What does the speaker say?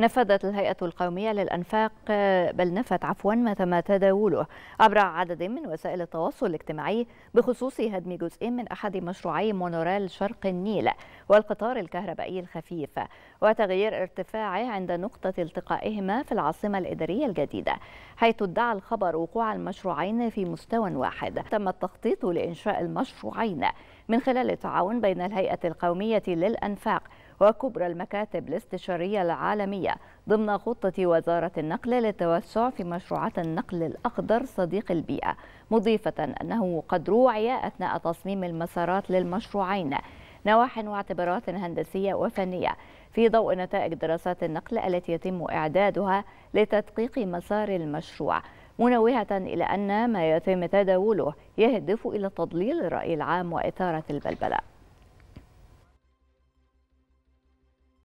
نفذت الهيئة القومية للأنفاق بل نفت عفوا ما تم تداوله عبر عدد من وسائل التواصل الاجتماعي بخصوص هدم جزء من أحد مشروعي مونوريل شرق النيل والقطار الكهربائي الخفيف وتغيير ارتفاعه عند نقطة التقائهما في العاصمة الإدارية الجديدة حيث ادعى الخبر وقوع المشروعين في مستوى واحد تم التخطيط لإنشاء المشروعين من خلال التعاون بين الهيئة القومية للأنفاق وكبرى المكاتب الاستشارية العالمية ضمن خطة وزارة النقل للتوسع في مشروعات النقل الأخضر صديق البيئة مضيفة أنه قد روعي أثناء تصميم المسارات للمشروعين نواح واعتبارات هندسية وفنية في ضوء نتائج دراسات النقل التي يتم إعدادها لتدقيق مسار المشروع منوهة إلى أن ما يتم تداوله يهدف إلى تضليل الرأي العام وإثارة البلبلة